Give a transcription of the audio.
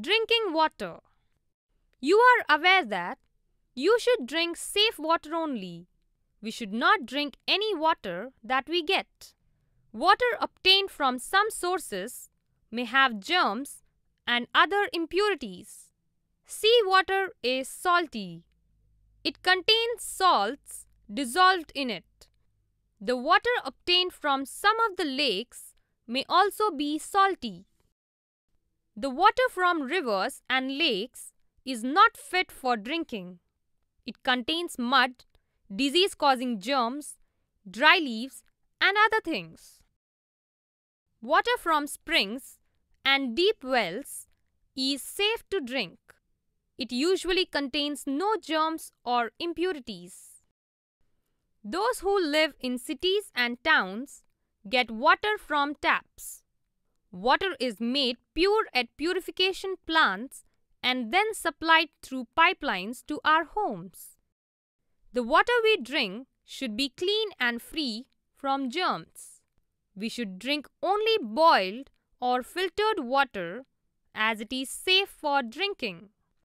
Drinking water. You are aware that you should drink safe water only. We should not drink any water that we get. Water obtained from some sources may have germs and other impurities. Sea water is salty. It contains salts dissolved in it. The water obtained from some of the lakes may also be salty. The water from rivers and lakes is not fit for drinking. It contains mud, disease causing germs, dry leaves, and other things. Water from springs and deep wells is safe to drink. It usually contains no germs or impurities. Those who live in cities and towns get water from taps. Water is made pure at purification plants and then supplied through pipelines to our homes. The water we drink should be clean and free from germs. We should drink only boiled or filtered water as it is safe for drinking.